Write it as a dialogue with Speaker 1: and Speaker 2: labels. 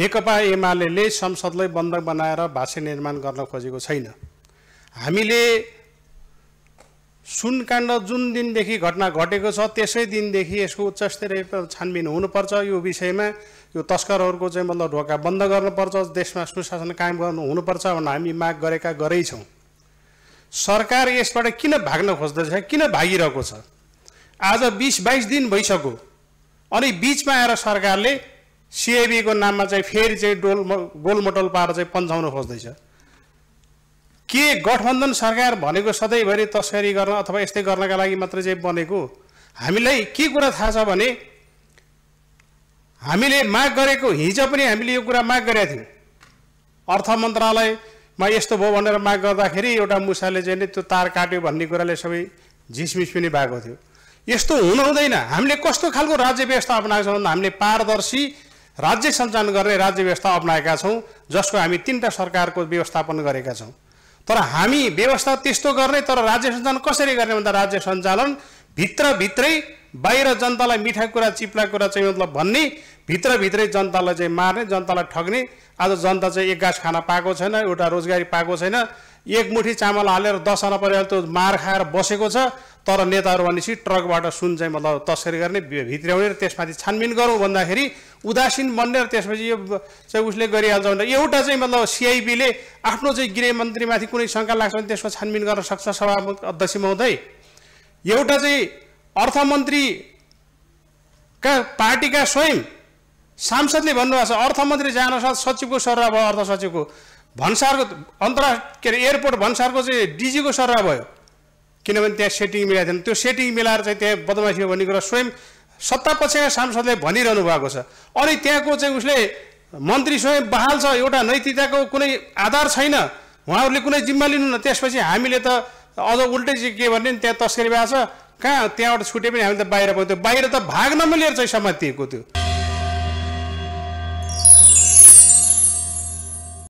Speaker 1: नेकपा एमाले संसदलाई बन्द बनाएर भाष्य निर्माण गर्न खोजेको छैन हामीले सुनकाण्ड जुन दिनदेखि घटना घटेको छ त्यसै दिनदेखि यसको उच्चस्तरीय छानबिन हुनुपर्छ यो विषयमा यो तस्करहरूको चाहिँ मतलब ढोका बन्द गर्नुपर्छ देशमा सुशासन कायम गर्नु हुनुपर्छ भनेर हामी माग गरेका गरेछौँ सरकार यसबाट किन भाग्न खोज्दैछ किन भागिरहेको छ आज बिस बाइस दिन भइसक्यो अनि बिचमा आएर सरकारले सिएबीको नाममा चाहिँ फेरि चाहिँ डोल गोलमटोल पाएर चाहिँ पन्चाउन खोज्दैछ के गठबन्धन सरकार भनेको सधैँभरि तस्करी गर्न अथवा यस्तै गर्नका लागि मात्रै चाहिँ बनेको हामीलाई के कुरा थाहा छ भने हामीले माग गरेको हिजो पनि हामीले यो कुरा माग गरेका थियौँ अर्थ मन्त्रालयमा यस्तो भयो भनेर माग गर्दाखेरि एउटा मुसाले चाहिँ नि त्यो तार काट्यो भन्ने कुराले सबै झिसमिस पनि भएको थियो यस्तो हुनु हुँदैन हामीले कस्तो खालको राज्य व्यवस्था अपनाएको छ भन्दा हामीले पारदर्शी राज्य सञ्चालन गर्ने राज्य व्यवस्था अप्नाएका छौँ जसको हामी तिनवटा सरकारको व्यवस्थापन गरेका छौँ तर हामी व्यवस्था त्यस्तो गर्ने तर राज्य सञ्चालन कसरी गर्ने भन्दा राज्य सञ्चालन भित्रभित्रै बाहिर जनतालाई मिठा कुरा चिप्ला कुरा चाहिँ मतलब भन्ने भित्रभित्रै जनतालाई चाहिँ मार्ने जनतालाई ठग्ने आज जनता चाहिँ एक गाँस खाना पाएको छैन एउटा रोजगारी पाएको छैन एक मुठी चामल हालेर दसजना परिवार त्यो मार खाएर बसेको छ तर नेताहरू भनेपछि ट्रकबाट सुन चाहिँ मतलब तस्करी गर्ने भित्राउने र त्यसमाथि छानबिन गरौँ भन्दाखेरि उदासीन बन्ने र त्यसपछि यो चाहिँ उसले गरिहाल्छ भनेर एउटा चाहिँ मतलब सिआइबीले आफ्नो चाहिँ गृहमन्त्रीमाथि कुनै शङ्का लाग्छ भने त्यसमा छानबिन गर्न सक्छ सभामुख अध्यक्ष महोदय एउटा चाहिँ अर्थमन्त्रीका पार्टीका स्वयं सांसदले भन्नुभएको छ अर्थमन्त्री जान साथ सचिवको सरह भयो अर्थ सचिवको भन्सारको अन्तर्राष्ट्रिय के अरे एयरपोर्ट भन्सारको चाहिँ डिजीको सरह भयो किनभने त्यहाँ सेटिङ मिलाएको थिएन त्यो सेटिङ मिलाएर चाहिँ त्यहाँ बदमासी हो भन्ने कुरा स्वयं पक्षका सांसदले भनिरहनु भएको छ अनि त्यहाँको चाहिँ उसले मन्त्री स्वयं बहाल छ एउटा नैतिकताको कुनै आधार छैन उहाँहरूले कुनै जिम्मा लिनुहुन्न त्यसपछि हामीले त अझ उल्टै चाहिँ के भन्ने त्यहाँ तस्करी भएको छ कहाँ त्यहाँबाट छुटे पनि हामी त बाहिर पाउँथ्यो बाहिर त भाग नमिलेर चाहिँ समातिएको थियो